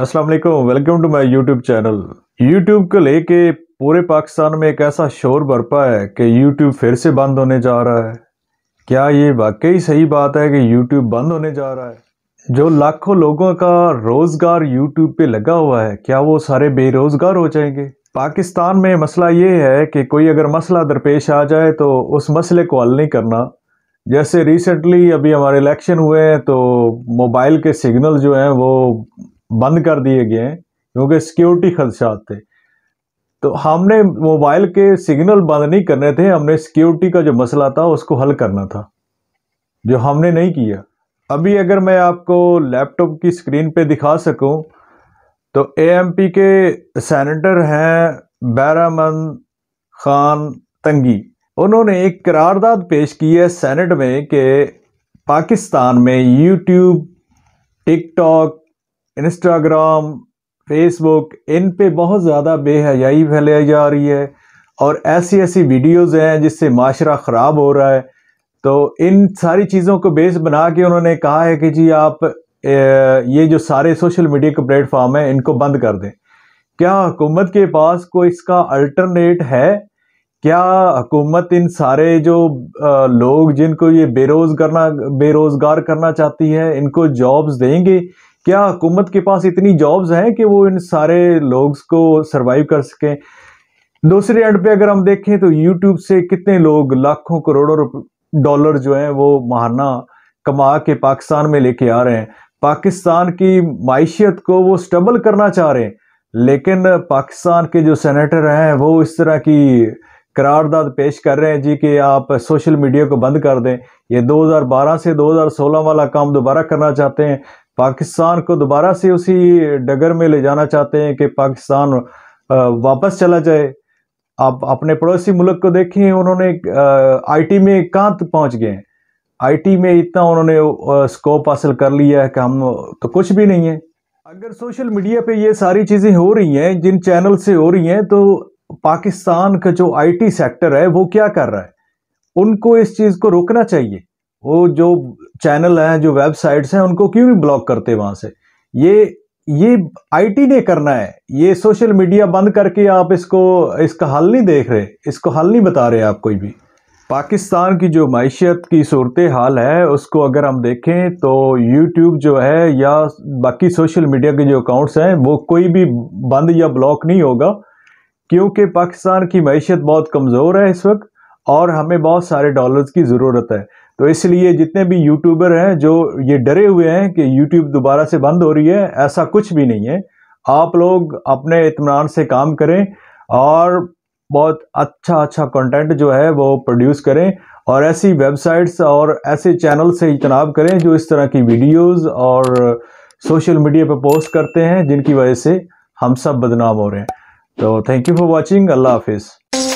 Aslam welcome to my YouTube channel YouTube को लेके पूरे पाकिस्तान में एक ऐसा शोर बरपा है कि यूट्यूब फिर से बंद होने जा रहा है क्या ये वाकई सही बात है कि यूट्यूब बंद होने जा रहा है जो लाखों लोगों का रोज़गार यूट्यूब पे लगा हुआ है क्या वो सारे बेरोज़गार हो जाएंगे पाकिस्तान में मसला ये है कि कोई अगर मसला दरपेश आ जाए तो उस मसले को हल नहीं करना जैसे रिसेंटली अभी हमारे इलेक्शन हुए हैं तो मोबाइल के सिग्नल जो हैं वो बंद कर दिए गए हैं क्योंकि सिक्योरिटी खदशात थे तो हमने मोबाइल के सिग्नल बंद नहीं करने थे हमने सिक्योरिटी का जो मसला था उसको हल करना था जो हमने नहीं किया अभी अगर मैं आपको लैपटॉप की स्क्रीन पे दिखा सकूं तो एएमपी के सेनेटर हैं बैरामन खान तंगी उन्होंने एक करारदाद पेश की है सेनेट में कि पाकिस्तान में यूट्यूब टिकटॉक इंस्टाग्राम फेसबुक इन पे बहुत ज़्यादा बेहयाई फैलाई जा रही है और ऐसी ऐसी वीडियोस हैं जिससे माशरा ख़राब हो रहा है तो इन सारी चीज़ों को बेस बना के उन्होंने कहा है कि जी आप ये जो सारे सोशल मीडिया के प्लेटफॉर्म हैं इनको बंद कर दें क्या हुकूमत के पास कोई इसका अल्टरनेट है क्या हुकूमत इन सारे जो लोग जिनको ये बेरोज करना बेरोज़गार करना चाहती है इनको जॉब्स देंगे क्या हुकूमत के पास इतनी जॉब्स हैं कि वो इन सारे लोग को सर्वाइव कर सकें दूसरे एंड पे अगर हम देखें तो यूट्यूब से कितने लोग लाखों करोड़ों डॉलर जो हैं वो माहाना कमा के पाकिस्तान में लेके आ रहे हैं पाकिस्तान की माइशियत को वो स्टबल करना चाह रहे हैं लेकिन पाकिस्तान के जो सेनेटर हैं वो इस तरह की करारदाद पेश कर रहे हैं जी कि आप सोशल मीडिया को बंद कर दें ये 2012 से 2016 वाला काम दोबारा करना चाहते हैं पाकिस्तान को दोबारा से उसी डगर में ले जाना चाहते हैं कि पाकिस्तान वापस चला जाए आप अपने पड़ोसी मुल्क को देखें उन्होंने आईटी में कहाँ तक पहुँच गए हैं आईटी में इतना उन्होंने स्कोप हासिल कर लिया है कि हम तो कुछ भी नहीं है अगर सोशल मीडिया पे ये सारी चीज़ें हो रही हैं जिन चैनल से हो रही हैं तो पाकिस्तान का जो आईटी सेक्टर है वो क्या कर रहा है उनको इस चीज़ को रोकना चाहिए वो जो चैनल हैं जो वेबसाइट्स हैं उनको क्यों नहीं ब्लॉक करते वहाँ से ये ये आईटी ने करना है ये सोशल मीडिया बंद करके आप इसको इसका हल नहीं देख रहे इसको हल नहीं बता रहे आप कोई भी पाकिस्तान की जो मीशत की सूरत हाल है उसको अगर हम देखें तो यूट्यूब जो है या बाकी सोशल मीडिया के जो अकाउंट्स हैं वो कोई भी बंद या ब्लॉक नहीं होगा क्योंकि पाकिस्तान की मीशत बहुत कमज़ोर है इस वक्त और हमें बहुत सारे डॉलर्स की ज़रूरत है तो इसलिए जितने भी यूट्यूबर हैं जो ये डरे हुए हैं कि यूट्यूब दोबारा से बंद हो रही है ऐसा कुछ भी नहीं है आप लोग अपने इतमान से काम करें और बहुत अच्छा अच्छा कंटेंट जो है वो प्रोड्यूस करें और ऐसी वेबसाइट्स और ऐसे चैनल से इजनाव करें जो इस तरह की वीडियोस और सोशल मीडिया पर पोस्ट करते हैं जिनकी वजह से हम सब बदनाम हो रहे हैं तो थैंक यू फॉर वॉचिंग अल्लाह हाफिज़